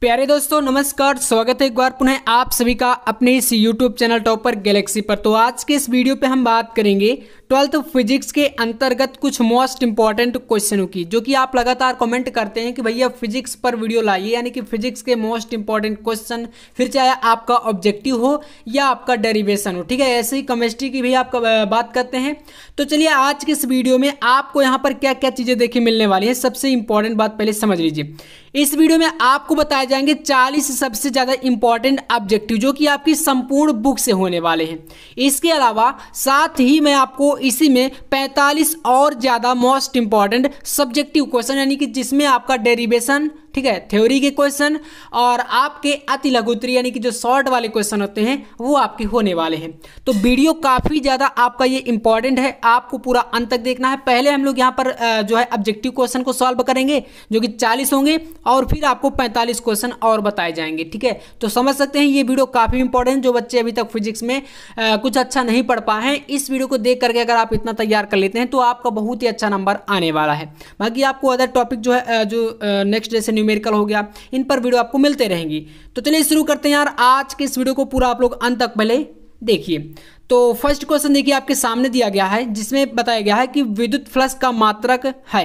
प्यारे दोस्तों नमस्कार स्वागत है एक बार पुनः आप सभी का अपने इस YouTube चैनल टॉपर गैलेक्सी पर तो आज के इस वीडियो पे हम बात करेंगे ट्वेल्थ फिजिक्स के अंतर्गत कुछ मोस्ट इंपॉर्टेंट क्वेश्चनों की जो कि आप लगातार कमेंट करते हैं कि भैया फिजिक्स पर वीडियो लाइए यानी कि फिजिक्स के मोस्ट इंपॉर्टेंट क्वेश्चन फिर चाहे आपका ऑब्जेक्टिव हो या आपका डेरिवेशन हो ठीक है ऐसे ही केमिस्ट्री की भी आप बात करते हैं तो चलिए आज के इस वीडियो में आपको यहाँ पर क्या क्या चीज़ें देखी मिलने वाली हैं सबसे इंपॉर्टेंट बात पहले समझ लीजिए इस वीडियो में आपको बताए जाएंगे 40 सबसे ज़्यादा इंपॉर्टेंट ऑब्जेक्टिव जो कि आपकी संपूर्ण बुक से होने वाले हैं इसके अलावा साथ ही मैं आपको इसी में 45 और ज़्यादा मोस्ट इंपॉर्टेंट सब्जेक्टिव क्वेश्चन यानी कि जिसमें आपका डेरिवेशन ठीक है थ्योरी के क्वेश्चन और आपके अति लघुत्री यानी कि जो शॉर्ट वाले क्वेश्चन होते हैं वो आपके होने वाले हैं तो वीडियो काफ़ी ज़्यादा आपका ये इंपॉर्टेंट है आपको पूरा अंत तक देखना है पहले हम लोग यहाँ पर जो है ऑब्जेक्टिव क्वेश्चन को सॉल्व करेंगे जो कि चालीस होंगे और फिर आपको पैंतालीस क्वेश्चन और बताए जाएंगे ठीक है तो समझ सकते हैं ये वीडियो काफ़ी इंपॉर्टेंट जो बच्चे अभी तक फिजिक्स में कुछ अच्छा नहीं पढ़ पाए हैं इस वीडियो को देख करके अगर आप इतना तैयार कर लेते हैं तो आपका बहुत ही अच्छा नंबर आने वाला है बाकी आपको अदर टॉपिक जो है जो नेक्स्ट डे से न्यूमेरिकल हो गया इन पर वीडियो आपको मिलते रहेंगी तो चलिए शुरू करते हैं यार आज के इस वीडियो को पूरा आप लोग अंत तक पहले देखिए तो फर्स्ट क्वेश्चन देखिए आपके सामने दिया गया है जिसमें बताया गया है कि विद्युत फ्लक्स का मात्रक है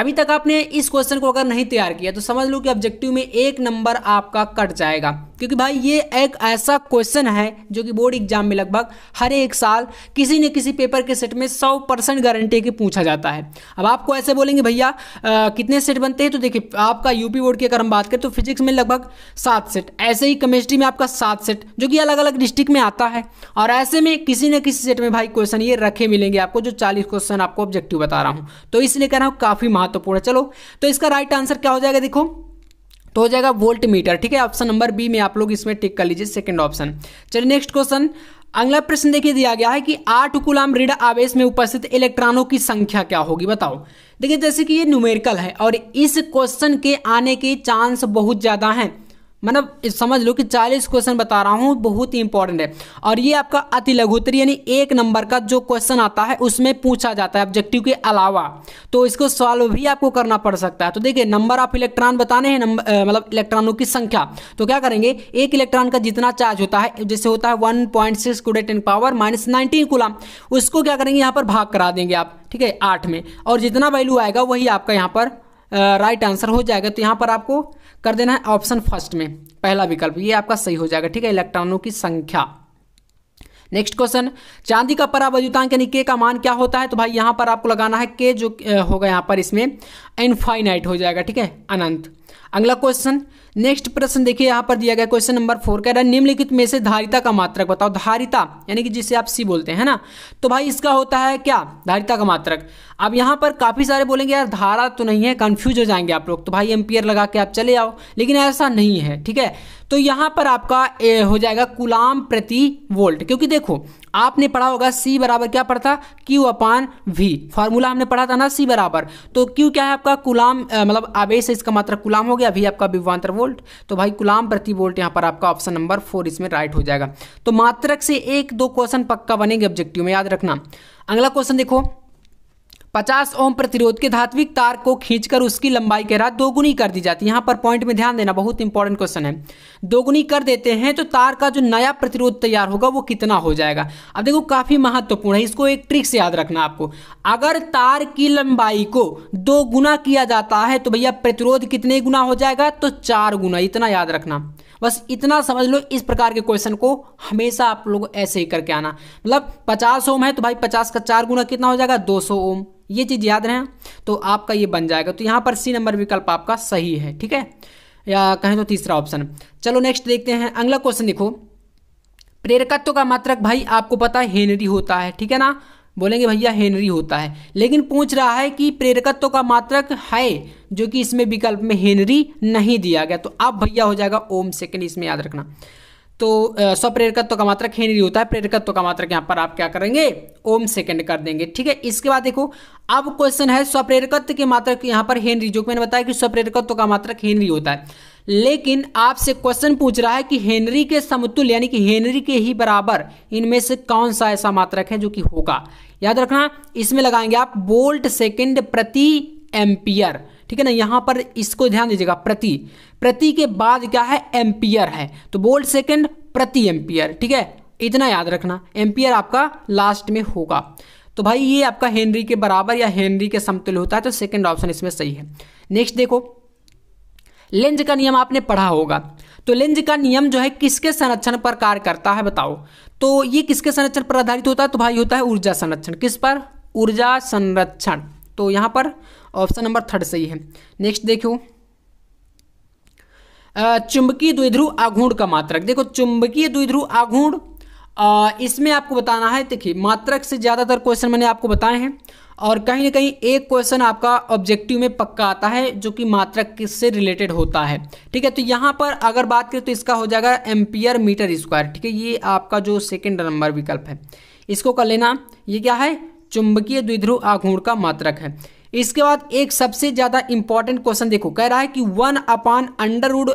अभी तक आपने इस क्वेश्चन को अगर नहीं तैयार किया तो समझ लो कि ऑब्जेक्टिव में एक नंबर आपका कट जाएगा क्योंकि भाई ये एक ऐसा क्वेश्चन है जो कि बोर्ड एग्जाम में लगभग हर एक साल किसी न किसी पेपर के सेट में 100 परसेंट गारंटी के पूछा जाता है अब आपको ऐसे बोलेंगे भैया कितने सेट बनते हैं तो देखिए आपका यूपी बोर्ड की अगर हम बात करें तो फिजिक्स में लगभग सात सेट ऐसे ही केमिस्ट्री में आपका सात सेट जो कि अलग अलग डिस्ट्रिक्ट में आता है और ऐसे में किसी न किसी सेट में भाई क्वेश्चन ये रखे मिलेंगे आपको जो चालीस क्वेश्चन आपको ऑब्जेक्टिव बता रहा हूं तो इसलिए कह रहा हूं काफ़ी महत्वपूर्ण है चलो तो इसका राइट आंसर क्या हो जाएगा देखो तो हो जाएगा वोल्ट मीटर ठीक है ऑप्शन नंबर बी में आप लोग इसमें टिक कर लीजिए सेकंड ऑप्शन चलिए नेक्स्ट क्वेश्चन अगला प्रश्न देखिए दिया गया है कि आठ गुलाम ऋण आवेश में उपस्थित इलेक्ट्रॉनों की संख्या क्या होगी बताओ देखिए जैसे कि ये न्यूमेरिकल है और इस क्वेश्चन के आने के चांस बहुत ज़्यादा हैं मतलब समझ लो कि चालीस क्वेश्चन बता रहा हूँ बहुत ही इंपॉर्टेंट है और ये आपका अति लघुतरी यानी एक नंबर का जो क्वेश्चन आता है उसमें पूछा जाता है ऑब्जेक्टिव के अलावा तो इसको सॉल्व भी आपको करना पड़ सकता है तो देखिए नंबर ऑफ इलेक्ट्रॉन बताने हैं मतलब इलेक्ट्रॉनों की संख्या तो क्या करेंगे एक इलेक्ट्रॉन का जितना चार्ज होता है जैसे होता है one point six ten power minus nineteen उसको क्या करेंगे यहाँ पर भाग करा देंगे आप ठीक है आठ में और जितना वैल्यू आएगा वही आपका यहाँ पर राइट आंसर हो जाएगा तो यहाँ पर आपको कर देना है ऑप्शन फर्स्ट में पहला विकल्प ये आपका सही हो जाएगा ठीक है इलेक्ट्रॉनों की संख्या नेक्स्ट क्वेश्चन चांदी का परावैद्युतांक यानी के का मान क्या होता है तो भाई यहाँ पर आपको लगाना है के जो होगा यहाँ पर इसमें इनफाइनाइट हो जाएगा ठीक है अनंत अगला क्वेश्चन नेक्स्ट प्रश्न देखिए यहाँ पर दिया गया क्वेश्चन नंबर फोर कह रहा है निम्नलिखित में से धारिता का मात्रक बताओ धारिता यानी कि जिसे आप सी बोलते हैं ना तो भाई इसका होता है क्या धारिता का मात्रक अब यहाँ पर काफ़ी सारे बोलेंगे यार धारा तो नहीं है कन्फ्यूज हो जाएंगे आप लोग तो भाई एम्पियर लगा के आप चले आओ लेकिन ऐसा नहीं है ठीक है तो यहाँ पर आपका ए हो जाएगा कुलाम प्रति वोल्ट क्योंकि देखो आपने पढ़ा होगा सी बराबर क्या पढ़ता क्यू अपान वी फार्मूला हमने पढ़ा था ना सी बराबर तो क्यू क्या है आपका कुलाम मतलब आवेश इसका मात्रा कुलाम हो गया वी आपका विवान्तर वो वोल्ट तो भाई गुलाम प्रति वोल्ट यहाँ पर आपका ऑप्शन नंबर फोर इसमें राइट हो जाएगा तो मात्रक से एक दो क्वेश्चन पक्का बनेंगे ऑब्जेक्टिव में याद रखना अगला क्वेश्चन देखो 50 ओम प्रतिरोध के धात्विक तार को खींचकर उसकी लंबाई के रात दोगुनी कर दी जाती है यहाँ पर पॉइंट में ध्यान देना बहुत इंपॉर्टेंट क्वेश्चन है दोगुनी कर देते हैं तो तार का जो नया प्रतिरोध तैयार होगा वो कितना हो जाएगा अब देखो काफ़ी महत्वपूर्ण है इसको एक ट्रिक से याद रखना आपको अगर तार की लंबाई को दो गुना किया जाता है तो भैया प्रतिरोध कितने गुना हो जाएगा तो चार गुना इतना याद रखना बस इतना समझ लो इस प्रकार के क्वेश्चन को हमेशा आप लोग ऐसे ही करके आना मतलब 50 ओम है तो भाई 50 का चार गुना कितना हो जाएगा 200 ओम ये चीज़ याद रहे तो आपका ये बन जाएगा तो यहाँ पर सी नंबर विकल्प आपका सही है ठीक है या कहें तो तीसरा ऑप्शन चलो नेक्स्ट देखते हैं अगला क्वेश्चन देखो प्रेरकत्व का मात्रक भाई आपको पता है हेनरी होता है ठीक है ना बोलेंगे भैया हेनरी होता है लेकिन पूछ रहा है कि प्रेरकत्व का मात्रक है जो कि इसमें विकल्प में हेनरी नहीं दिया गया तो अब भैया हो जाएगा ओम सेकंड इसमें याद रखना तो सौ प्रेरकत्व का मात्रक हेनरी होता है प्रेरकत्व का मात्रक यहाँ पर आप क्या करेंगे ओम सेकंड कर देंगे ठीक है इसके बाद देखो अब क्वेश्चन है स्वप्रेरकत्व के मात्रक यहाँ पर हेनरी जो कि मैंने बताया कि स्वप्रेरकत्व का मात्रक हेनरी होता है लेकिन आपसे क्वेश्चन पूछ रहा है कि हेनरी के समतुल्य यानी कि हेनरी के ही बराबर इनमें से कौन सा ऐसा मात्रक है जो कि होगा याद रखना इसमें लगाएंगे आप बोल्ट सेकेंड प्रति एम्पियर ठीक है ना यहाँ पर इसको ध्यान दीजिएगा प्रति प्रति के बाद क्या है एम्पियर है तो बोल्ट सेकेंड प्रति एम्पियर ठीक है इतना याद रखना एम्पियर आपका लास्ट में होगा तो भाई ये आपका हेनरी के बराबर या हेनरी के समतुल्य होता है तो सेकेंड ऑप्शन इसमें सही है नेक्स्ट देखो लेंज का नियम आपने पढ़ा होगा तो लेंज का नियम जो है किसके संरक्षण पर कार्य करता है बताओ तो ये किसके संरक्षण पर आधारित होता है तो भाई होता है ऊर्जा संरक्षण किस पर ऊर्जा संरक्षण तो यहाँ पर ऑप्शन नंबर थर्ड सही है नेक्स्ट देखो चुंबकीय द्विध्रुव आघूर्ण का मात्रक देखो चुंबकीय द्विध्रुव आघूर्ण इसमें आपको बताना है देखिए मात्रक से ज़्यादातर क्वेश्चन मैंने आपको बताए हैं और कहीं ना कहीं एक क्वेश्चन आपका ऑब्जेक्टिव में पक्का आता है जो कि मात्रक से रिलेटेड होता है ठीक है तो यहाँ पर अगर बात करें तो इसका हो जाएगा एम्पियर मीटर स्क्वायर ठीक है ये आपका जो सेकेंड नंबर विकल्प है इसको कर लेना ये क्या है चुंबकीय द्विध्रुव आघूर्ण का मात्रक है इसके बाद एक सबसे ज़्यादा इंपॉर्टेंट क्वेश्चन देखो कह रहा है कि one upon under root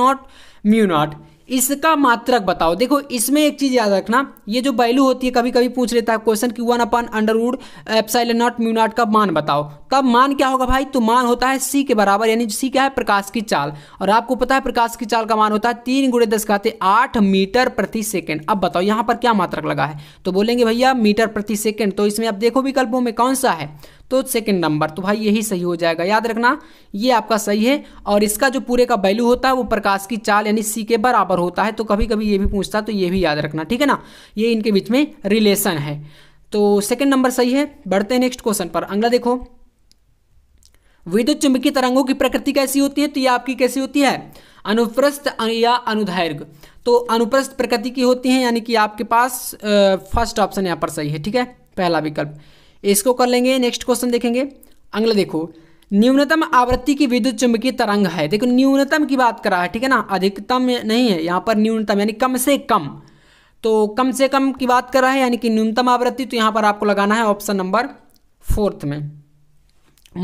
naught mu naught इसका मात्रक बताओ देखो इसमें एक चीज़ याद रखना ये जो वैल्यू होती है कभी कभी पूछ लेता है क्वेश्चन कि one upon under root epsilon naught mu का मान बताओ तब मान क्या होगा भाई तो मान होता है सी के बराबर यानी सी क्या है प्रकाश की चाल और आपको पता है प्रकाश की चाल का मान होता है तीन गुड़े दस खाते आठ मीटर प्रति सेकेंड अब बताओ यहाँ पर क्या मात्रक लगा है तो बोलेंगे भैया मीटर प्रति सेकेंड तो इसमें आप देखो विकल्पों में कौन सा है तो सेकंड नंबर तो भाई यही सही हो जाएगा याद रखना ये आपका सही है और इसका जो पूरे का वैल्यू होता है वो प्रकाश की चाल यानी सी के बराबर होता है तो कभी कभी ये भी पूछता है तो ये भी याद रखना ठीक है ना ये इनके बीच में रिलेशन है तो सेकेंड नंबर सही है बढ़ते हैं नेक्स्ट क्वेश्चन पर अगला देखो विद्युत चुंबकीय तरंगों की प्रकृति कैसी होती है तो ये आपकी कैसी होती है अनुप्रस्थ या अनुदैर्घ तो अनुप्रस्थ प्रकृति की होती है यानी कि आपके पास फर्स्ट ऑप्शन यहां पर सही है ठीक है पहला विकल्प इसको कर लेंगे नेक्स्ट क्वेश्चन देखेंगे अगला देखो न्यूनतम आवृत्ति की विद्युत चुंबकीय तरंग है देखो न्यूनतम की बात कर रहा है ठीक है ना अधिकतम नहीं है यहाँ पर न्यूनतम यानी कम से कम तो कम से कम की बात कर रहा है यानी कि न्यूनतम आवृत्ति तो यहाँ पर आपको लगाना है ऑप्शन नंबर फोर्थ में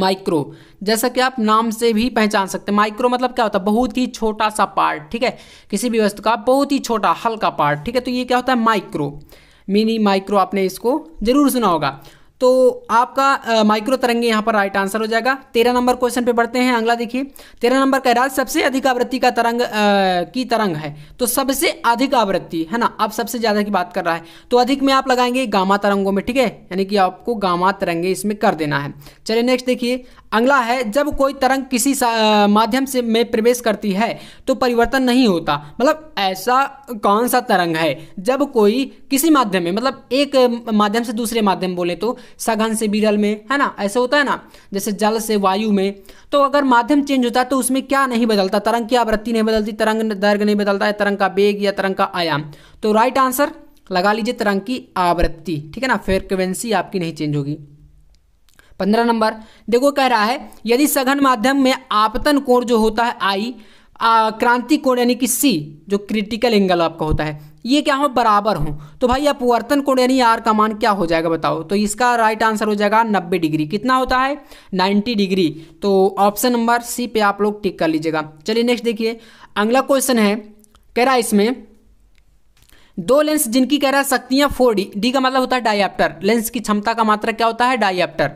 माइक्रो जैसा कि आप नाम से भी पहचान सकते हैं माइक्रो मतलब क्या होता है बहुत ही छोटा सा पार्ट ठीक है किसी भी वस्तु का बहुत ही छोटा हल्का पार्ट ठीक है तो ये क्या होता है माइक्रो मिनी माइक्रो आपने इसको जरूर सुना होगा तो आपका माइक्रो तरंगे यहाँ पर राइट आंसर हो जाएगा तेरह नंबर क्वेश्चन पे बढ़ते हैं अगला देखिए तेरह नंबर कह रहा है सबसे अधिक आवृत्ति का तरंग आ, की तरंग है तो सबसे अधिक आवृत्ति है ना आप सबसे ज़्यादा की बात कर रहा है तो अधिक में आप लगाएंगे गामा तरंगों में ठीक है यानी कि आपको गामा तरंगे इसमें कर देना है चलिए नेक्स्ट देखिए अगला है जब कोई तरंग किसी माध्यम से में प्रवेश करती है तो परिवर्तन नहीं होता मतलब ऐसा कौन सा तरंग है जब कोई किसी माध्यम में मतलब एक माध्यम से दूसरे माध्यम बोले तो सघन से विरल में है ना ऐसे होता है ना जैसे जल से वायु में तो अगर माध्यम चेंज होता है तो उसमें क्या नहीं बदलता तरंग की आवृत्ति नहीं बदलती तरंग दर्ग नहीं बदलता है तरंग का वेग या तरंग का आयाम तो राइट आंसर लगा लीजिए तरंग की आवृत्ति ठीक है ना फ्रिक्वेंसी आपकी नहीं चेंज होगी पंद्रह नंबर देखो कह रहा है यदि सघन माध्यम में आपतन कोण जो होता है आई क्रांति कोण यानी कि सी जो क्रिटिकल एंगल आपका होता है ये क्या हो बराबर हो तो भाई अपवर्तन कोण यानी आर का मान क्या हो जाएगा बताओ तो इसका राइट आंसर हो जाएगा 90 डिग्री कितना होता है 90 डिग्री तो ऑप्शन नंबर सी पे आप लोग टिक कर लीजिएगा चलिए नेक्स्ट देखिए अगला क्वेश्चन है कह रहा है इसमें दो लेंस जिनकी कह रहा है शक्तियां फोर डी डी का मतलब होता है डायप्टर लेंस की क्षमता का मात्रा क्या होता है डायप्टर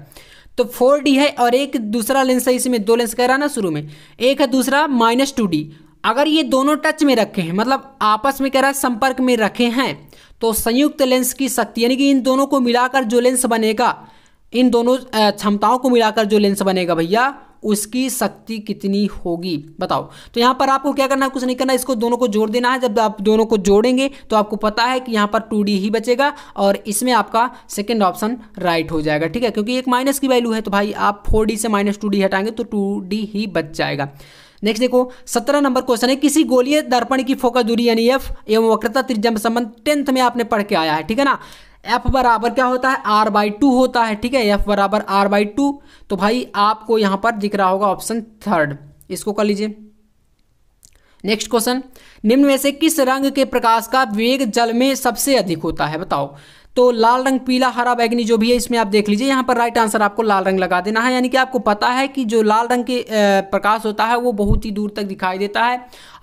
तो फोर डी है और एक दूसरा लेंस है इसमें दो लेंस कह रहा ना शुरू में एक है दूसरा माइनस टू डी अगर ये दोनों टच में रखे हैं मतलब आपस में कह रहा है संपर्क में रखे हैं तो संयुक्त लेंस की शक्ति यानी कि इन दोनों को मिलाकर जो लेंस बनेगा इन दोनों क्षमताओं को मिलाकर जो लेंस बनेगा भैया उसकी शक्ति कितनी होगी बताओ तो यहां पर आपको क्या करना है कुछ नहीं करना इसको दोनों को जोड़ देना है जब आप दोनों को जोड़ेंगे तो आपको पता है कि यहां पर टू ही बचेगा और इसमें आपका सेकेंड ऑप्शन राइट हो जाएगा ठीक है क्योंकि एक माइनस की वैल्यू है तो भाई आप फोर से माइनस टू हटाएंगे तो टू ही बच जाएगा नेक्स्ट देखो सत्रह नंबर क्वेश्चन है किसी गोलीय दर्पण की फोकस दूरी यानी एफ एवं वक्रता त्रिज्या संबंध टेंथ में आपने पढ़ के आया है ठीक है ना एफ बराबर क्या होता है आर बाई टू होता है ठीक है एफ बराबर आर बाई टू तो भाई आपको यहां पर दिख रहा होगा ऑप्शन थर्ड इसको कर लीजिए नेक्स्ट क्वेश्चन निम्न में से किस रंग के प्रकाश का वेग जल में सबसे अधिक होता है बताओ तो लाल रंग पीला हरा बैगनी जो भी है इसमें आप देख लीजिए यहाँ पर राइट आंसर आपको लाल रंग लगा देना है यानी कि आपको पता है कि जो लाल रंग के प्रकाश होता है वो बहुत ही दूर तक दिखाई देता है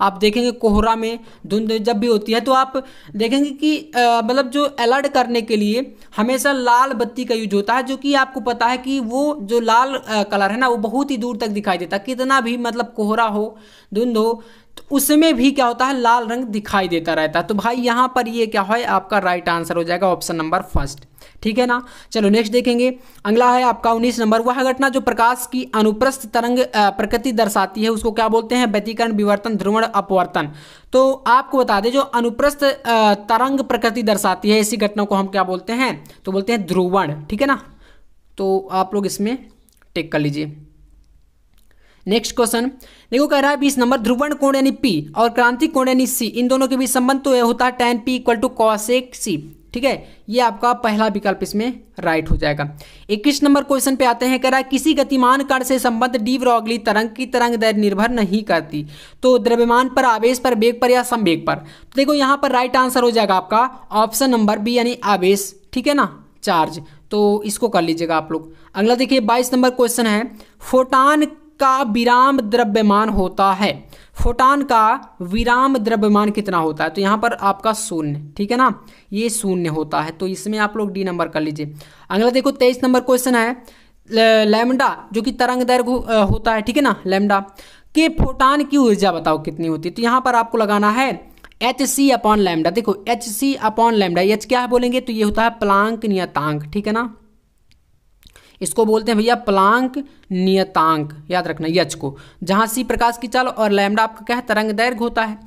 आप देखेंगे कोहरा में धुंध जब भी होती है तो आप देखेंगे कि मतलब जो अलर्ट करने के लिए हमेशा लाल बत्ती का यूज होता है जो कि आपको पता है कि वो जो लाल कलर है ना वो बहुत ही दूर तक दिखाई देता है कितना भी मतलब कोहरा हो धुंध हो तो उसमें भी क्या होता है लाल रंग दिखाई देता रहता है तो भाई यहां पर ये क्या है आपका राइट आंसर हो जाएगा ऑप्शन नंबर फर्स्ट ठीक है ना चलो नेक्स्ट देखेंगे अगला है आपका उन्नीस नंबर वह घटना जो प्रकाश की अनुप्रस्थ तरंग प्रकृति दर्शाती है उसको क्या बोलते हैं व्यतीकरण विवर्तन ध्रुवण अपवर्तन तो आपको बता दें जो अनुप्रस्थ तरंग प्रकृति दर्शाती है इसी घटना को हम क्या बोलते हैं तो बोलते हैं ध्रुवण ठीक है ना तो आप लोग इसमें टेक कर लीजिए नेक्स्ट क्वेश्चन देखो कह रहा है बीस नंबर ध्रुवण कोण यानी पी और क्रांति कोण यानी सी इन दोनों के बीच संबंध तो यह होता है tan P equal to cos एक सी ठीक है ये आपका पहला विकल्प इसमें राइट हो जाएगा इक्कीस नंबर क्वेश्चन पे आते हैं कह रहा है किसी गतिमान कण से संबंध डी ब्रॉगली तरंग की तरंग दर निर्भर नहीं करती तो द्रव्यमान पर आवेश पर वेग पर या संवेग पर तो देखो यहाँ पर राइट आंसर हो जाएगा आपका ऑप्शन नंबर बी यानी आवेश ठीक है ना चार्ज तो इसको कर लीजिएगा आप लोग अगला देखिए बाईस नंबर क्वेश्चन है फोटान का विराम द्रव्यमान होता है फोटान का विराम द्रव्यमान कितना होता है तो यहाँ पर आपका शून्य ठीक है ना ये शून्य होता है तो इसमें आप लोग डी नंबर कर लीजिए अगला देखो तेईस नंबर क्वेश्चन है लेमडा जो कि तरंग दर्ग होता है ठीक है ना लेमडा के फोटान की ऊर्जा बताओ कितनी होती है तो यहाँ पर आपको लगाना है एच सी अपॉन लेमडा देखो H C upon lambda H क्या है बोलेंगे तो ये होता है प्लांक नियतांक ठीक है ना इसको बोलते हैं भैया प्लांक नियतांक याद रखना यच को जहां सी प्रकाश की चाल और लैमडा आपका क्या है तरंग दैर्घ्य होता है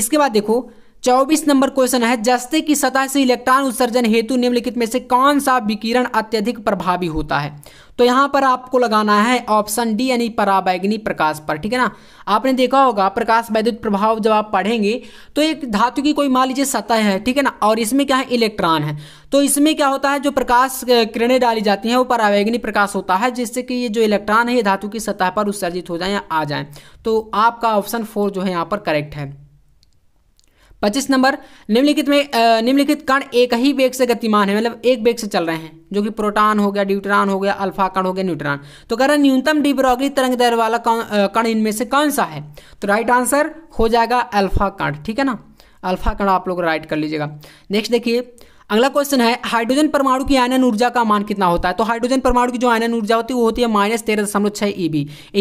इसके बाद देखो चौबीस नंबर क्वेश्चन है जस्ते की सतह से इलेक्ट्रॉन उत्सर्जन हेतु निम्नलिखित में से कौन सा विकिरण अत्यधिक प्रभावी होता है तो यहाँ पर आपको लगाना है ऑप्शन डी यानी पराबैग्नि प्रकाश पर ठीक है ना आपने देखा होगा प्रकाश वैद्युत प्रभाव जब आप पढ़ेंगे तो एक धातु की कोई मान लीजिए सतह है ठीक है ना और इसमें क्या है इलेक्ट्रॉन है तो इसमें क्या होता है जो प्रकाश किरणें डाली जाती हैं वो परावैग्नि प्रकाश होता है जिससे कि ये जो इलेक्ट्रॉन है ये धातु की सतह पर उत्सर्जित हो जाए या आ जाए तो आपका ऑप्शन फोर जो है यहाँ पर करेक्ट है पच्चीस नंबर निम्नलिखित में निम्नलिखित कण एक ही वेग से गतिमान है मतलब एक वेग से चल रहे हैं जो कि प्रोटॉन हो गया ड्यूट्रॉन हो गया अल्फा कण हो गया न्यूट्रॉन तो कह रहा है न्यूनतम डिब्रॉगली तरंग दैर वाला कण इनमें से कौन सा है तो राइट आंसर हो जाएगा अल्फा कण ठीक है ना अल्फा कण आप लोग राइट कर लीजिएगा नेक्स्ट देखिए अगला क्वेश्चन है हाइड्रोजन परमाणु की आयन ऊर्जा का मान कितना होता है तो हाइड्रोजन परमाणु की जो आयन ऊर्जा होती है वो होती है माइनस तेरह दशमलव छः ए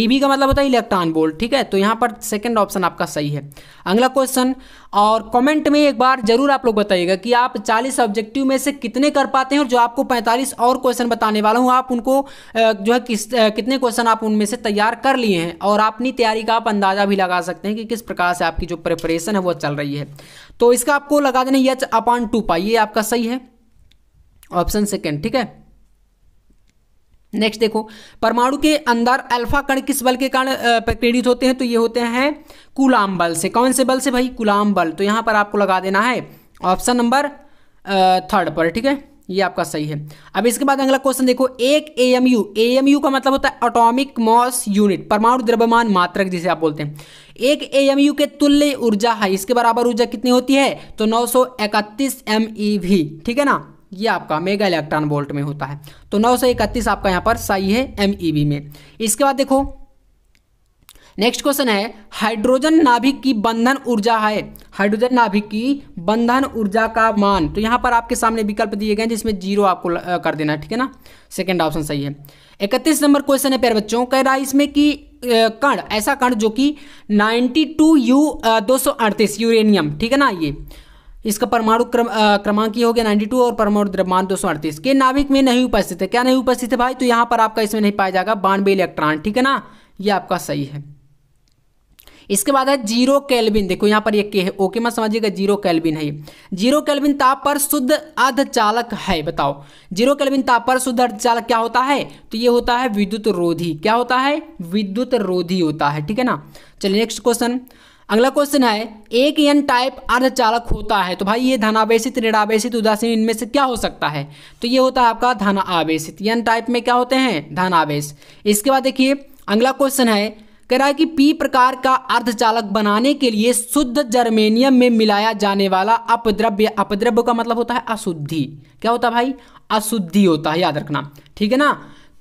बी का मतलब होता है इलेक्ट्रॉन बोल्ट ठीक है तो यहाँ पर सेकंड ऑप्शन आपका सही है अगला क्वेश्चन और कमेंट में एक बार जरूर आप लोग बताइएगा कि आप चालीस ऑब्जेक्टिव में से कितने कर पाते हैं और जो आपको पैंतालीस और क्वेश्चन बताने वाला हूँ आप उनको जो है किस कितने क्वेश्चन आप उनमें से तैयार कर लिए हैं और अपनी तैयारी का आप अंदाज़ा भी लगा सकते हैं कि किस प्रकार से आपकी जो प्रिपरेशन है वो चल रही है तो इसका आपको लगा देना यच अपान टू पाई ये आपका सही है ऑप्शन सेकेंड ठीक है नेक्स्ट देखो परमाणु के अंदर अल्फा कण किस बल के कारण प्रेरित होते हैं तो ये होते हैं कुलाम बल से कौन से बल से भाई कुलाम बल तो यहां पर आपको लगा देना है ऑप्शन नंबर थर्ड पर ठीक है ये आपका सही है अब इसके बाद अगला क्वेश्चन देखो एक एएमयू एएमयू का मतलब होता है अटोमिक मॉस यूनिट परमाणु द्रव्यमान मात्रक जिसे आप बोलते हैं एक एएमयू के तुल्य ऊर्जा है इसके बराबर ऊर्जा कितनी होती है तो 931 एमईवी e ठीक है ना ये आपका मेगा इलेक्ट्रॉन वोल्ट में होता है तो 931 आपका यहाँ पर सही है एमईवी e में इसके बाद देखो नेक्स्ट क्वेश्चन है हाइड्रोजन नाभिक की बंधन ऊर्जा है हाइड्रोजन नाभिक की बंधन ऊर्जा का मान तो यहां पर आपके सामने विकल्प दिए गए हैं जिसमें जीरो आपको कर देना है ठीक है ना सेकेंड ऑप्शन सही है इकतीस नंबर क्वेश्चन है प्यारे बच्चों कह रहा है इसमें कि कण ऐसा कण जो कि 92 यू दो यूरेनियम ठीक है ना ये इसका परमाणु क्रम, क्रमांक हो गया 92 और परमाणु द्रव्यमान दो के नाभिक में नहीं उपस्थित है क्या नहीं उपस्थित है भाई तो यहाँ पर आपका इसमें नहीं पाया जाएगा बानवे इलेक्ट्रॉन ठीक है ना ये आपका सही है इसके बाद है जीरो कैलबिन देखो यहाँ पर ये के है ओके मत समझिएगा जीरो कैलबिन है जीरो कैलबिन ताप पर शुद्ध अर्धचालक है बताओ जीरो कैलबिन ताप पर शुद्ध अर्धचालक क्या होता है तो ये होता है विद्युत रोधी क्या होता है विद्युत रोधी होता है ठीक है ना चलिए नेक्स्ट क्वेश्चन अगला क्वेश्चन है एक एन टाइप अर्धचालक होता है तो भाई ये धनावेशित ऋणावेशित उदासीन इनमें से क्या हो सकता है तो ये होता है आपका धनावेशित एन टाइप में क्या होते हैं धनावेश इसके बाद देखिए अगला क्वेश्चन है कह रहा है कि पी प्रकार का अर्धचालक बनाने के लिए शुद्ध जर्मेनियम में मिलाया जाने वाला अपद्रव्य अपद्रव्य का मतलब होता है अशुद्धि क्या होता है भाई अशुद्धि होता है याद रखना ठीक है ना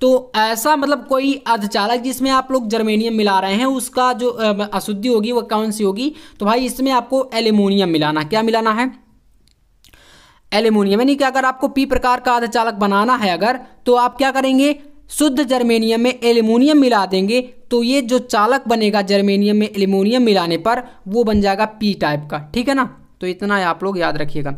तो ऐसा मतलब कोई अर्धचालक जिसमें आप लोग जर्मेनियम मिला रहे हैं उसका जो अशुद्धि होगी वह कौन सी होगी तो भाई इसमें आपको एल्यूमिनियम मिलाना क्या मिलाना है एल्यूमिनियम यानी कि अगर आपको पी प्रकार का अर्धचालक बनाना है अगर तो आप क्या करेंगे शुद्ध जर्मेनियम में एल्यूमिनियम मिला देंगे तो ये जो चालक बनेगा जर्मेनियम में एल्यूमिनियम मिलाने पर वो बन जाएगा पी टाइप का ठीक है ना तो इतना आप लोग याद रखिएगा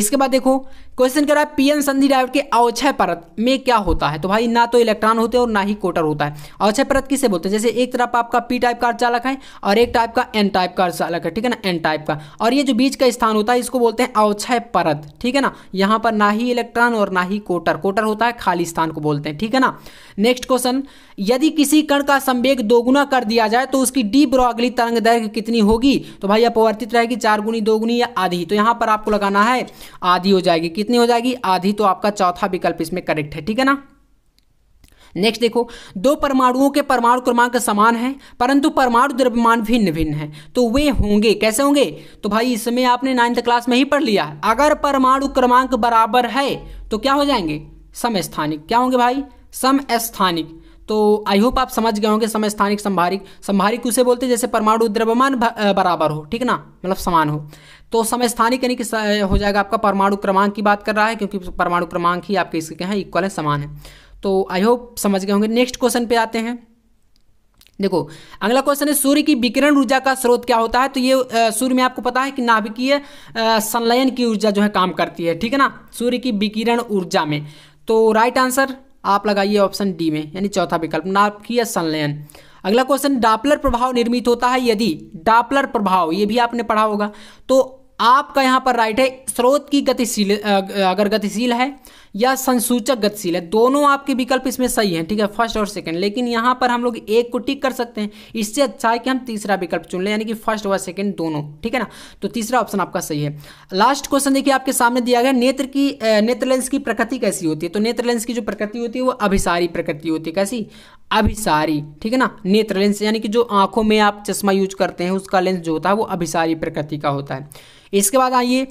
इसके बाद देखो क्वेश्चन कह रहा है पीएन संधि डायोड के अवक्षय परत में क्या होता है तो भाई ना तो इलेक्ट्रॉन होते हैं और ना ही कोटर होता है अवक्षय परत किसे बोलते हैं जैसे एक तरफ आपका पी टाइप का चालक है और एक टाइप का एन टाइप का चालक है ठीक है ना एन टाइप का और ये जो बीच का स्थान होता है इसको बोलते हैं अवक्षय परत ठीक है ना यहाँ पर ना ही इलेक्ट्रॉन और ना ही कोटर कोटर होता है खाली स्थान को बोलते हैं ठीक है ना नेक्स्ट क्वेश्चन यदि किसी कण का संवेग दोगुना कर दिया जाए तो उसकी डी ब्रॉगली तरंग दैर्घ्य कितनी होगी तो भाई अपवर्तित रहेगी चार गुनी दोगुनी या आधी तो यहाँ पर आपको लगाना है आधी हो जाएगी कितनी हो जाएगी आधी तो आपका चौथा विकल्प इसमें करेक्ट है ठीक है ना नेक्स्ट देखो दो परमाणुओं के परमाणु क्रमांक समान है परंतु परमाणु द्रव्यमान भिन्न भिन्न है तो वे होंगे कैसे होंगे तो भाई इसमें आपने नाइन्थ क्लास में ही पढ़ लिया अगर परमाणु क्रमांक बराबर है तो क्या हो जाएंगे समस्थानिक क्या होंगे भाई समस्थानिक तो आई होप आप समझ गए होंगे समय स्थानिक संभारिक संभारिक उसे बोलते हैं जैसे परमाणु द्रव्यमान बराबर हो ठीक ना मतलब समान हो तो स्थानिक यानी कि हो जाएगा आपका परमाणु क्रमांक की बात कर रहा है क्योंकि परमाणु क्रमांक ही आपके इसके क्या है इक्वल है समान है तो आई होप समझ गए होंगे नेक्स्ट क्वेश्चन पे आते हैं देखो अगला क्वेश्चन है सूर्य की विकिरण ऊर्जा का स्रोत क्या होता है तो ये सूर्य में आपको पता है कि नाभिकीय संलयन की ऊर्जा जो है काम करती है ठीक है ना सूर्य की विकिरण ऊर्जा में तो राइट आंसर आप लगाइए ऑप्शन डी में यानी चौथा विकल्प नाभिकीय संलयन अगला क्वेश्चन डापलर प्रभाव निर्मित होता है यदि डापलर प्रभाव ये भी आपने पढ़ा होगा तो आपका यहाँ पर राइट है स्रोत की गतिशील अगर गतिशील है या संसूचक गतिशील है दोनों आपके विकल्प इसमें सही हैं ठीक है फर्स्ट और सेकंड लेकिन यहाँ पर हम लोग एक को टिक कर सकते हैं इससे अच्छा है कि हम तीसरा विकल्प चुन लें यानी कि फर्स्ट व सेकंड दोनों ठीक है ना तो तीसरा ऑप्शन आपका सही है लास्ट क्वेश्चन देखिए आपके सामने दिया गया नेत्र की नेत्रलेंस की प्रकृति कैसी होती है तो नेत्र की जो प्रकृति होती है वो अभिसारी प्रकृति होती है कैसी अभिसारी ठीक है ना नेत्र यानी कि जो आंखों में आप चश्मा यूज करते हैं उसका लेंस जो होता है वो अभिसारी प्रकृति का होता है इसके बाद आइए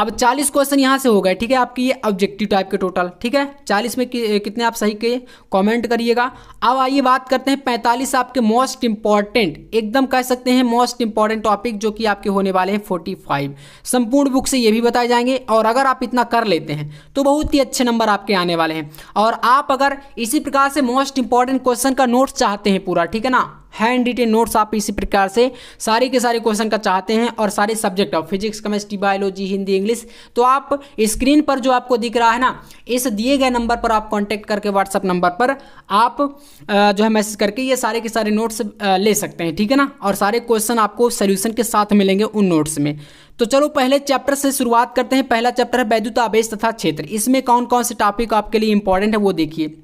अब 40 क्वेश्चन यहाँ से हो गए ठीक है आपकी ये ऑब्जेक्टिव टाइप के टोटल टोटल ठीक है चालीस में कि, कितने आप सही किए कमेंट करिएगा अब आइए बात करते हैं पैंतालीस आपके मोस्ट इंपॉर्टेंट एकदम कह सकते हैं मोस्ट इंपॉर्टेंट टॉपिक जो कि आपके होने वाले हैं फोर्टी फाइव संपूर्ण बुक से ये भी बताए जाएंगे और अगर आप इतना कर लेते हैं तो बहुत ही अच्छे नंबर आपके आने वाले हैं और आप अगर इसी प्रकार से मोस्ट इंपॉर्टेंट क्वेश्चन का नोट्स चाहते हैं पूरा ठीक है ना हैंड रिटेन नोट्स आप इसी प्रकार से सारे के सारे क्वेश्चन का चाहते हैं और सारे subject of physics chemistry biology Hindi English तो आप स्क्रीन पर जो आपको दिख रहा है ना इस दिए गए नंबर पर आप कॉन्टैक्ट करके व्हाट्सअप नंबर पर आप जो है मैसेज करके ये सारे के सारे नोट्स ले सकते हैं ठीक है ना और सारे क्वेश्चन आपको सोल्यूशन के साथ मिलेंगे उन नोट्स में तो चलो पहले चैप्टर से शुरुआत करते हैं पहला चैप्टर है वैद्युता आवेश तथा क्षेत्र इसमें कौन कौन से टॉपिक आपके लिए इंपॉर्टेंट है वो देखिए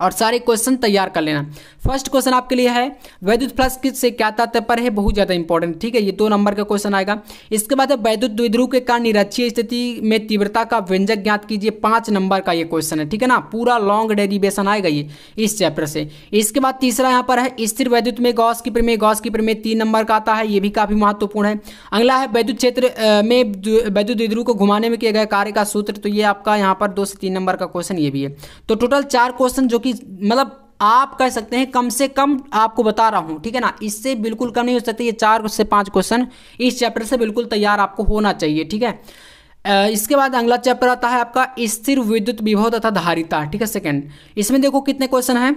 और सारे क्वेश्चन तैयार कर लेना फर्स्ट क्वेश्चन आपके लिए है वैद्युत फ्लक्स से क्या तात्पर्य है बहुत ज़्यादा इंपॉर्टेंट ठीक है ये दो नंबर का क्वेश्चन आएगा इसके बाद है वैद्युत विद्रोह के कारण निरक्षीय स्थिति में तीव्रता का व्यंजक ज्ञात कीजिए पाँच नंबर का ये क्वेश्चन है ठीक है ना पूरा लॉन्ग डेरिवेशन आएगा ये इस चैप्टर से इसके बाद तीसरा यहाँ पर है स्थिर वैद्युत में गौस की प्रमेय गौस की प्रमेय तीन नंबर का आता है ये भी काफ़ी महत्वपूर्ण है अगला है वैद्युत क्षेत्र में वैद्युत विद्रोह को घुमाने में किए गए कार्य का सूत्र तो ये आपका यहाँ पर दो से तीन नंबर का क्वेश्चन ये भी है तो टोटल चार क्वेश्चन जो कि कि मतलब आप कह सकते हैं कम से कम आपको बता रहा हूँ ठीक है ना इससे बिल्कुल कम नहीं हो सकते ये चार से पाँच क्वेश्चन इस चैप्टर से बिल्कुल तैयार आपको होना चाहिए ठीक है इसके बाद अगला चैप्टर आता है आपका स्थिर विद्युत विभव तथा धारिता ठीक है सेकेंड इसमें देखो कितने क्वेश्चन हैं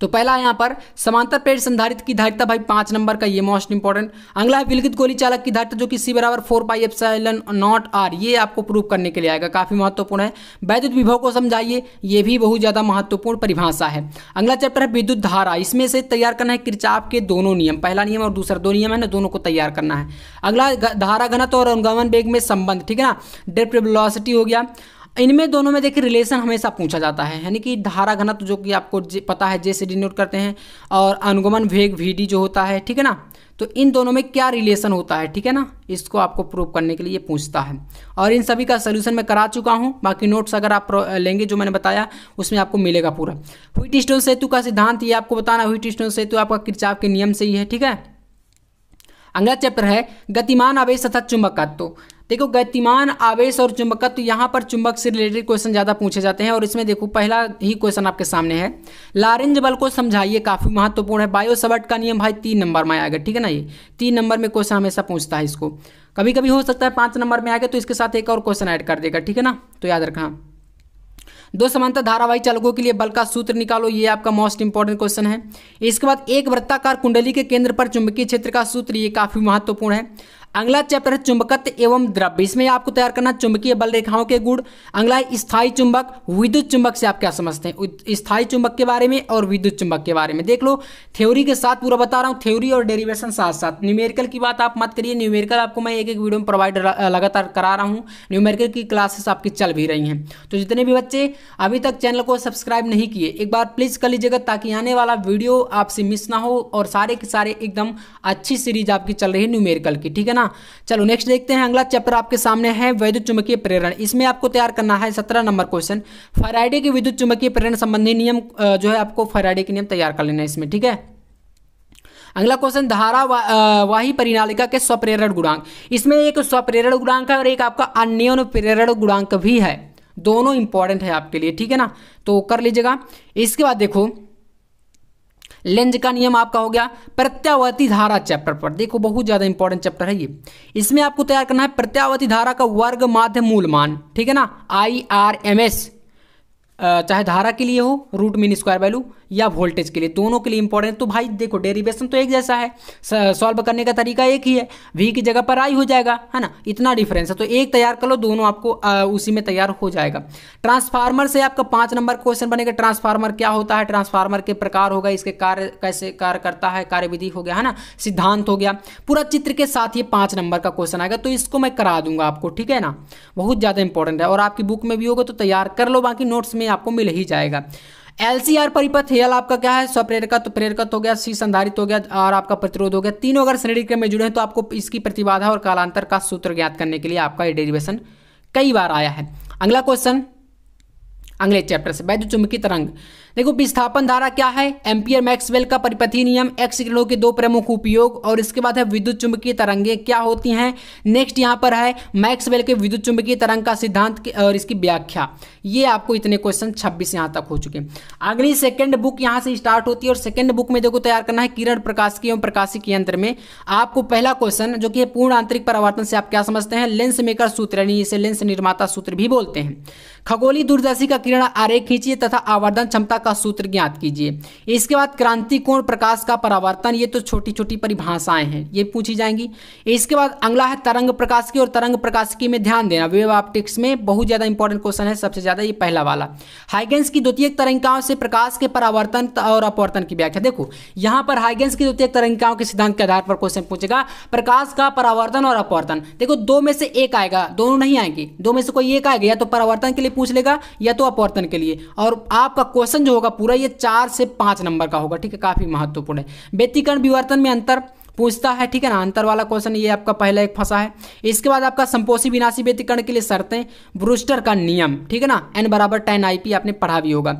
तो पहला यहाँ पर समांतर प्लेट संधारित की धारिता भाई पाँच नंबर का ये मोस्ट इंपॉर्टेंट अगला है विलगित गोली चालक की धारिता जो कि सी बराबर four pi epsilon naught R ये आपको प्रूव करने के लिए आएगा काफ़ी महत्वपूर्ण है वैद्युत विभव को समझाइए ये भी बहुत ज़्यादा महत्वपूर्ण परिभाषा है अगला चैप्टर है विद्युत धारा इसमें से तैयार करना है किरचाप के दोनों नियम पहला नियम और दूसरा दो नियम है ना दोनों को तैयार करना है अगला धारा घनत्व और अनुगमन वेग में संबंध ठीक है ना डेप्रेबलॉसिटी हो गया इनमें दोनों में देखिए रिलेशन हमेशा पूछा जाता है यानी कि धारा घनत्व जो कि आपको पता है जैसे डिनोट करते हैं और अनुगमन वेग वी जो होता है ठीक है ना तो इन दोनों में क्या रिलेशन होता है ठीक है ना इसको आपको प्रूव करने के लिए पूछता है और इन सभी का सोल्यूशन मैं करा चुका हूँ बाकी नोट्स अगर आप लेंगे जो मैंने बताया उसमें आपको मिलेगा पूरा हुई स्टोन सेतु का सिद्धांत ये आपको बताना हुई स्टोन सेतु आपका किरचाप के नियम से ही है ठीक है अगला चैप्टर है गतिमान आवेश तथा चुंबकत्व देखो गतिमान आवेश और चुंबकत्व यहाँ पर चुंबक से रिलेटेड क्वेश्चन ज़्यादा पूछे जाते हैं और इसमें देखो पहला ही क्वेश्चन आपके सामने है लारेंज बल को समझाइए काफ़ी महत्वपूर्ण है बायो का नियम भाई तीन नंबर में आएगा ठीक है ना ये तीन नंबर में क्वेश्चन हमेशा पूछता है इसको कभी कभी हो सकता है पाँच नंबर में आएगा तो इसके साथ एक और क्वेश्चन ऐड कर देगा ठीक है ना तो याद रखना दो समांतर धारावाही चालकों के लिए बल का सूत्र निकालो ये आपका मोस्ट इंपॉर्टेंट क्वेश्चन है इसके बाद एक वृत्ताकार कुंडली के केंद्र पर चुंबकीय क्षेत्र का सूत्र ये काफी महत्वपूर्ण है अगला चैप्टर है चुंबकत्व एवं द्रव्य इसमें आपको तैयार करना चुंबकीय बल रेखाओं के गुण अगला स्थायी चुंबक विद्युत चुंबक से आप क्या समझते हैं स्थायी चुंबक के बारे में और विद्युत चुंबक के बारे में देख लो थ्योरी के साथ पूरा बता रहा हूँ थ्योरी और डेरिवेशन साथ साथ न्यूमेरिकल की बात आप मत करिए न्यूमेरिकल आपको मैं एक एक वीडियो में प्रोवाइड लगातार करा रहा हूँ न्यूमेरिकल की क्लासेस आपकी चल भी रही हैं तो जितने भी बच्चे अभी तक चैनल को सब्सक्राइब नहीं किए एक बार प्लीज़ कर लीजिएगा ताकि आने वाला वीडियो आपसे मिस ना हो और सारे के सारे एकदम अच्छी सीरीज आपकी चल रही है न्यूमेरिकल की ठीक है ना ना चलो नेक्स्ट देखते हैं अगला चैप्टर आपके सामने है वैद्युत चुंबकीय प्रेरण इसमें आपको तैयार करना है सत्रह नंबर क्वेश्चन फराइडे के विद्युत चुंबकीय प्रेरण संबंधी नियम जो है आपको फराइडे के नियम तैयार कर लेना है इसमें ठीक है अगला क्वेश्चन धारा वा, वाही परिणालिका के स्वप्रेरण गुणांक इसमें एक स्वप्रेरण गुणांक है और एक आपका अन्योन प्रेरण गुणांक भी है दोनों इंपॉर्टेंट है आपके लिए ठीक है ना तो कर लीजिएगा इसके बाद देखो लेंज का नियम आपका हो गया प्रत्यावर्ती धारा चैप्टर पर देखो बहुत ज़्यादा इंपॉर्टेंट चैप्टर है ये इसमें आपको तैयार करना है प्रत्यावर्ती धारा का वर्ग माध्य मूल मान ठीक है ना आई आर एम एस चाहे धारा के लिए हो रूट मीन स्क्वायर वैल्यू या वोल्टेज के लिए दोनों के लिए इंपॉर्टेंट तो भाई देखो डेरिवेशन तो एक जैसा है सॉल्व करने का तरीका एक ही है वी की जगह पर आई हो जाएगा है ना इतना डिफरेंस है तो एक तैयार कर लो दोनों आपको आ, उसी में तैयार हो जाएगा ट्रांसफार्मर से आपका पाँच नंबर क्वेश्चन बनेगा ट्रांसफार्मर क्या होता है ट्रांसफार्मर के प्रकार होगा इसके कार्य कैसे कार्य करता है कार्यविधि हो गया है ना सिद्धांत हो गया पूरा चित्र के साथ ये पाँच नंबर का क्वेश्चन आएगा तो इसको मैं करा दूंगा आपको ठीक है ना बहुत ज़्यादा इंपॉर्टेंट है और आपकी बुक में भी होगा तो तैयार कर लो बाकी नोट्स में आपको मिल ही जाएगा एलसीआर परिपथ हेल आपका क्या है स्वप्रेरकत तो प्रेरकत हो गया सी संधारित हो गया और आपका प्रतिरोध हो गया तीनों अगर श्रेणी क्रम में जुड़े हैं तो आपको इसकी प्रतिबाधा और कालांतर का सूत्र ज्ञात करने के लिए आपका डेरिवेशन कई बार आया है अगला क्वेश्चन अगले चैप्टर से वैद्य चुंबकीय तरंग देखो विस्थापन धारा क्या है एम्पियर मैक्सवेल का परिपथी नियम एक्स किरणों के दो प्रमुख उपयोग और इसके बाद है विद्युत चुंबकीय तरंगे क्या होती हैं नेक्स्ट यहाँ पर है मैक्सवेल के विद्युत चुंबकीय तरंग का सिद्धांत और इसकी व्याख्या ये आपको इतने क्वेश्चन छब्बीस यहाँ तक हो चुके अगली सेकेंड बुक यहाँ से स्टार्ट होती है और सेकेंड बुक में देखो तैयार करना है किरण प्रकाश की एवं प्रकाशिक यंत्र में आपको पहला क्वेश्चन जो कि पूर्ण आंतरिक परिवर्तन से आप क्या समझते हैं लेंस मेकर सूत्र यानी इसे लेंस निर्माता सूत्र भी बोलते हैं खगोली दूरदर्शी का किरण आरेख खींचिए तथा आवर्धन क्षमता का सूत्र ज्ञात कीजिए इसके बाद क्रांति कोण प्रकाश का परावर्तन ये तो छोटी छोटी परिभाषाएं हैं ये पूछी जाएंगी इसके बाद अगला है तरंग प्रकाश की और तरंग प्रकाश की में ध्यान देना वेब ऑप्टिक्स में बहुत ज़्यादा इंपॉर्टेंट क्वेश्चन है सबसे ज़्यादा ये पहला वाला हाइगेंस की द्वितीय तरंगिकाओं से प्रकाश के परावर्तन और अपवर्तन की व्याख्या देखो यहां पर हाइगेंस की द्वितीय तरंगिकाओं के सिद्धांत के आधार पर क्वेश्चन पूछेगा प्रकाश का परावर्तन और अपवर्तन देखो दो में से एक आएगा दोनों नहीं आएंगे दो में से कोई एक आएगा या तो परावर्तन के लिए पूछ लेगा या तो अपवर्तन के लिए और आपका क्वेश्चन जो होगा पूरा ये चार से पाँच नंबर का होगा ठीक है काफ़ी महत्वपूर्ण है व्यतीकरण विवर्तन में अंतर पूछता है ठीक है ना अंतर वाला क्वेश्चन ये आपका पहला एक फंसा है इसके बाद आपका संपोषी विनाशी व्यतीकरण के लिए शर्तें ब्रूस्टर का नियम ठीक है ना एन बराबर टेन आई आपने पढ़ा भी होगा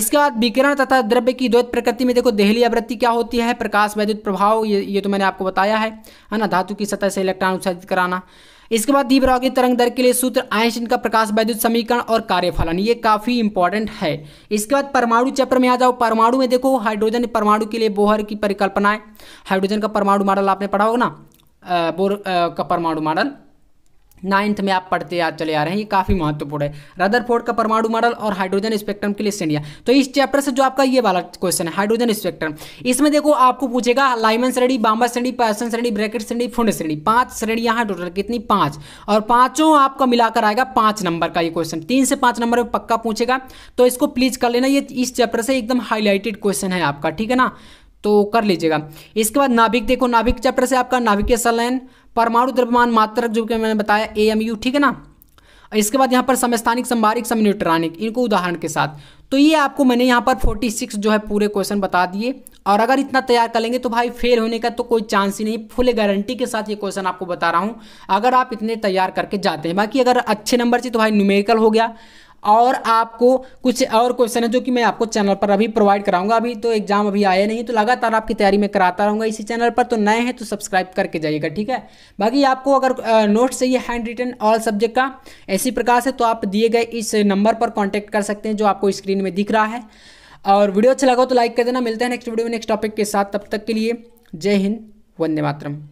इसके बाद विकिरण तथा द्रव्य की द्वैत प्रकृति में देखो देहली आवृत्ति क्या होती है प्रकाश वैद्युत प्रभाव ये ये तो मैंने आपको बताया है ना धातु की सतह से इलेक्ट्रॉन उत्साहित कराना इसके बाद दीपराव की तरंग दर के लिए सूत्र आइंस्टीन का प्रकाश वैद्युत समीकरण और कार्यफलन ये काफी इंपॉर्टेंट है इसके बाद परमाणु चैप्टर में आ जाओ परमाणु में देखो हाइड्रोजन परमाणु के लिए बोहर की परिकल्पनाएं हाइड्रोजन का परमाणु मॉडल आपने पढ़ा होगा ना बोर का परमाणु मॉडल नाइन्थ में आप पढ़ते याद चले आ रहे हैं ये काफ़ी महत्वपूर्ण है रदरफोर्ड का परमाणु मॉडल और हाइड्रोजन स्पेक्ट्रम के लिए सेंडिया तो इस चैप्टर से जो आपका ये वाला क्वेश्चन है हाइड्रोजन स्पेक्ट्रम इसमें देखो आपको पूछेगा लाइमन श्रेणी बांबा श्रेणी पैसन श्रेणी ब्रैकेट श्रेणी फुंड श्रेणी पांच श्रेणियाँ हैं टोटल कितनी पांच और पांचों आपका मिलाकर आएगा पांच नंबर का ये क्वेश्चन तीन से पांच नंबर में पक्का पूछेगा तो इसको प्लीज कर लेना ये इस चैप्टर से एकदम हाईलाइटेड क्वेश्चन है आपका ठीक है ना तो कर लीजिएगा इसके बाद नाभिक देखो नाभिक चैप्टर से आपका नाभिकीय संलयन परमाणु द्रव्यमान मात्र जो कि मैंने बताया ए ठीक है ना इसके बाद यहाँ पर समस्थानिक संभारिक समन्यूट्रानिक इनको उदाहरण के साथ तो ये आपको मैंने यहाँ पर 46 जो है पूरे क्वेश्चन बता दिए और अगर इतना तैयार कर लेंगे तो भाई फेल होने का तो कोई चांस ही नहीं फुल गारंटी के साथ ये क्वेश्चन आपको बता रहा हूँ अगर आप इतने तैयार करके जाते हैं बाकी अगर अच्छे नंबर से तो भाई न्यूमेरिकल हो गया और आपको कुछ और क्वेश्चन है जो कि मैं आपको चैनल पर अभी प्रोवाइड कराऊंगा अभी तो एग्जाम अभी आया नहीं तो लगातार आपकी तैयारी में कराता रहूँगा इसी चैनल पर तो नए हैं तो सब्सक्राइब करके जाइएगा ठीक है बाकी आपको अगर नोट्स चाहिए हैंड रिटर्न ऑल सब्जेक्ट का ऐसी प्रकार से तो आप दिए गए इस नंबर पर कॉन्टैक्ट कर सकते हैं जो आपको स्क्रीन में दिख रहा है और वीडियो अच्छा लगा तो लाइक कर देना मिलते हैं नेक्स्ट वीडियो में नेक्स्ट टॉपिक के साथ तब तक के लिए जय हिंद वंदे मातरम